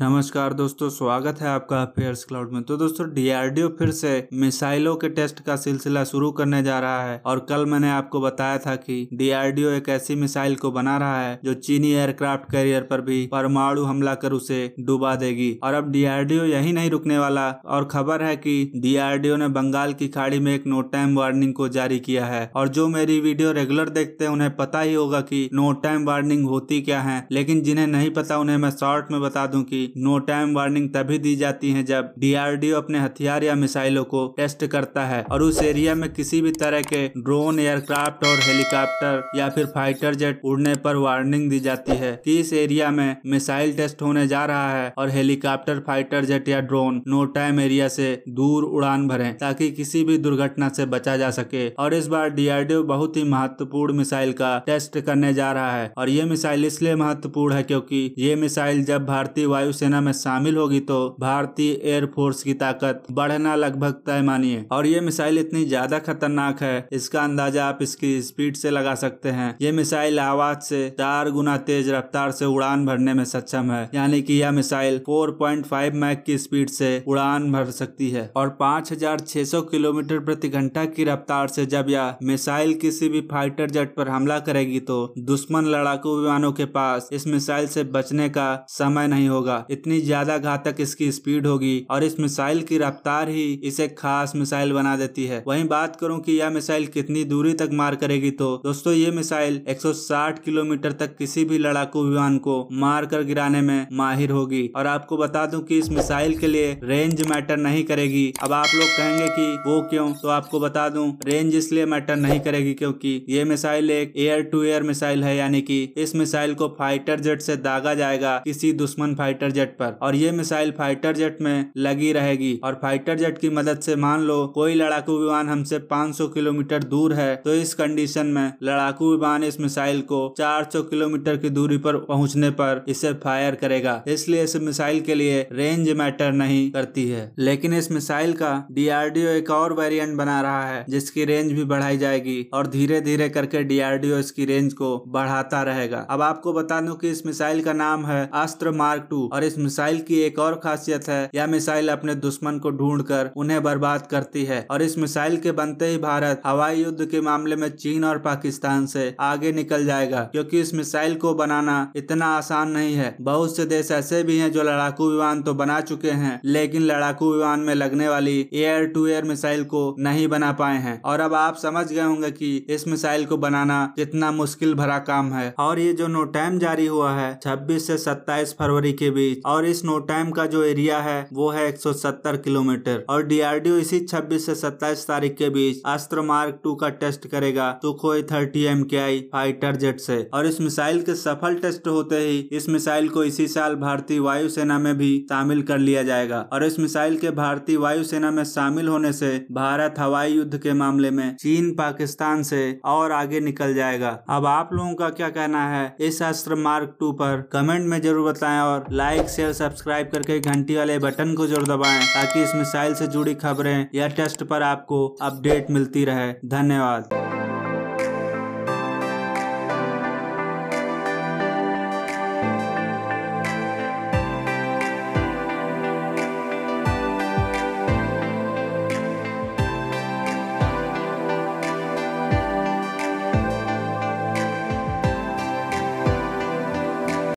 नमस्कार दोस्तों स्वागत है आपका अफेयर्स क्लाउड में तो दोस्तों डीआरडीओ फिर से मिसाइलों के टेस्ट का सिलसिला शुरू करने जा रहा है और कल मैंने आपको बताया था कि डीआरडीओ एक ऐसी मिसाइल को बना रहा है जो चीनी एयरक्राफ्ट कैरियर पर भी परमाणु हमला कर उसे डुबा देगी और अब डीआरडीओ यही नहीं रुकने वाला और खबर है की डीआरडीओ ने बंगाल की खाड़ी में एक नो टाइम वार्निंग को जारी किया है और जो मेरी वीडियो रेगुलर देखते हैं उन्हें पता ही होगा की नो टाइम वार्निंग होती क्या है लेकिन जिन्हें नहीं पता उन्हें मैं शॉर्ट में बता दूं की नो टाइम वार्निंग तभी दी जाती है जब डी अपने हथियार या मिसाइलों को टेस्ट करता है और उस एरिया में किसी भी तरह के ड्रोन एयरक्राफ्ट और हेलीकॉप्टर या फिर फाइटर जेट उड़ने पर वार्निंग दी जाती है कि इस एरिया में मिसाइल टेस्ट होने जा रहा है और हेलीकॉप्टर फाइटर जेट या ड्रोन नो टाइम एरिया से दूर उड़ान भरें ताकि किसी भी दुर्घटना से बचा जा सके और इस बार डीआरडीओ बहुत ही महत्वपूर्ण मिसाइल का टेस्ट करने जा रहा है और ये मिसाइल इसलिए महत्वपूर्ण है क्योंकि ये मिसाइल जब भारतीय वायु सेना में शामिल होगी तो भारतीय एयरफोर्स की ताकत बढ़ना लगभग तय मानिए और ये मिसाइल इतनी ज्यादा खतरनाक है इसका अंदाजा आप इसकी स्पीड से लगा सकते हैं ये मिसाइल आवाज से चार गुना तेज रफ्तार से उड़ान भरने में सक्षम है यानी कि यह मिसाइल 4.5 मैक की स्पीड से उड़ान भर सकती है और 5,600 किलोमीटर प्रति घंटा की रफ्तार से जब यह मिसाइल किसी भी फाइटर जेट पर हमला करेगी तो दुश्मन लड़ाकू विमानों के पास इस मिसाइल से बचने का समय नहीं होगा इतनी ज्यादा घातक इसकी स्पीड होगी और इस मिसाइल की रफ्तार ही इसे खास मिसाइल बना देती है वहीं बात करूं कि यह मिसाइल कितनी दूरी तक मार करेगी तो दोस्तों ये मिसाइल 160 किलोमीटर तक किसी भी लड़ाकू विमान को मार कर गिराने में माहिर होगी और आपको बता दूं कि इस मिसाइल के लिए रेंज मैटर नहीं करेगी अब आप लोग कहेंगे कि वो क्यों तो आपको बता दूं रेंज इसलिए मैटर नहीं करेगी क्योंकि ये मिसाइल एक एयर टू एयर मिसाइल है यानी कि इस मिसाइल को फाइटर जेट से दागा जाएगा किसी दुश्मन फाइटर जेट पर और ये मिसाइल फाइटर जेट में लगी रहेगी और फाइटर जेट की मदद से मान लो कोई लड़ाकू विमान हमसे 500 किलोमीटर दूर है तो इस कंडीशन में लड़ाकू विमान इस मिसाइल को 400 किलोमीटर की दूरी पर पहुंचने पर इसे फायर करेगा इसलिए इस मिसाइल के लिए रेंज मैटर नहीं करती है लेकिन इस मिसाइल का डी एक और वेरियंट बना रहा है जिसकी रेंज भी बढ़ाई जाएगी और धीरे धीरे करके डी इसकी रेंज को बढ़ाता रहेगा अब आपको बता दूं कि इस मिसाइल का नाम है अस्त्र मार्क टू और इस मिसाइल की एक और खासियत है यह मिसाइल अपने दुश्मन को ढूंढ कर उन्हें बर्बाद करती है और इस मिसाइल के बनते ही भारत हवाई युद्ध के मामले में चीन और पाकिस्तान से आगे निकल जाएगा क्योंकि इस मिसाइल को बनाना इतना आसान नहीं है बहुत से देश ऐसे भी हैं जो लड़ाकू विमान तो बना चुके हैं लेकिन लड़ाकू विमान में लगने वाली एयर टू एयर मिसाइल को नहीं बना पाए हैं और अब आप समझ गए होंगे कि इस मिसाइल को बनाना कितना मुश्किल भरा काम है और ये जो नो टाइम जारी हुआ है छब्बीस से सत्ताईस फरवरी के बीच बीच और इस नोटाइम का जो एरिया है वो है 170 किलोमीटर और डीआरडीओ इसी 26 से 27 तारीख के बीच अस्त्र मार्ग टू का टेस्ट करेगा सुखोई थर्टी एम के आई फाइटर जेट से और इस मिसाइल के सफल टेस्ट होते ही इस मिसाइल को इसी साल भारतीय वायुसेना में भी शामिल कर लिया जाएगा और इस मिसाइल के भारतीय वायुसेना में शामिल होने से भारत हवाई युद्ध के मामले में चीन पाकिस्तान से और आगे निकल जाएगा अब आप लोगों का क्या कहना है इस अस्त्र मार्ग टू पर कमेंट में जरूर बताएं और लाइक लाइक शेयर सब्सक्राइब करके घंटी वाले बटन को जरूर दबाएं ताकि इस मिसाइल से जुड़ी खबरें या टेस्ट पर आपको अपडेट मिलती रहे धन्यवाद